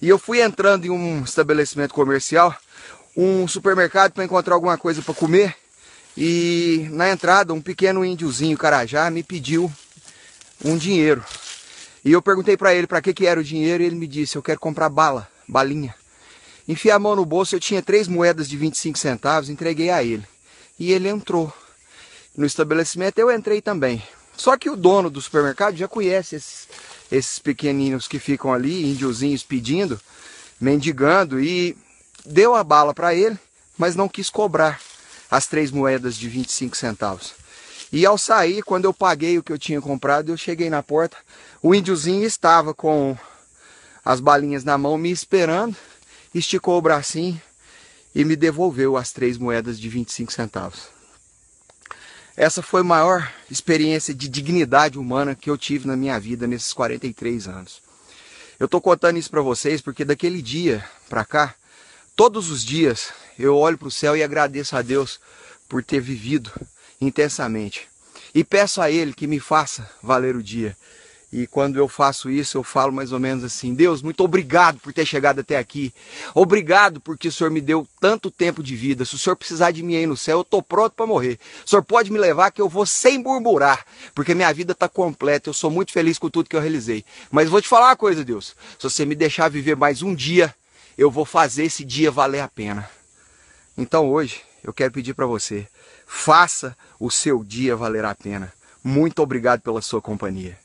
E eu fui entrando em um estabelecimento comercial, um supermercado para encontrar alguma coisa para comer. E na entrada, um pequeno índiozinho carajá me pediu um dinheiro. E eu perguntei para ele para que, que era o dinheiro e ele me disse: Eu quero comprar bala, balinha. Enfiei a mão no bolso, eu tinha três moedas de 25 centavos, entreguei a ele. E ele entrou no estabelecimento, eu entrei também. Só que o dono do supermercado já conhece esses esses pequeninos que ficam ali, índiozinhos pedindo, mendigando, e deu a bala para ele, mas não quis cobrar as três moedas de 25 centavos. E ao sair, quando eu paguei o que eu tinha comprado, eu cheguei na porta, o índiozinho estava com as balinhas na mão me esperando, esticou o bracinho e me devolveu as três moedas de 25 centavos. Essa foi a maior experiência de dignidade humana que eu tive na minha vida nesses 43 anos. Eu estou contando isso para vocês porque daquele dia para cá, todos os dias eu olho para o céu e agradeço a Deus por ter vivido intensamente. E peço a Ele que me faça valer o dia e quando eu faço isso, eu falo mais ou menos assim: Deus, muito obrigado por ter chegado até aqui. Obrigado porque o Senhor me deu tanto tempo de vida. Se o Senhor precisar de mim aí no céu, eu estou pronto para morrer. O Senhor pode me levar que eu vou sem murmurar, porque minha vida está completa. Eu sou muito feliz com tudo que eu realizei. Mas vou te falar uma coisa, Deus: se você me deixar viver mais um dia, eu vou fazer esse dia valer a pena. Então hoje eu quero pedir para você: faça o seu dia valer a pena. Muito obrigado pela sua companhia.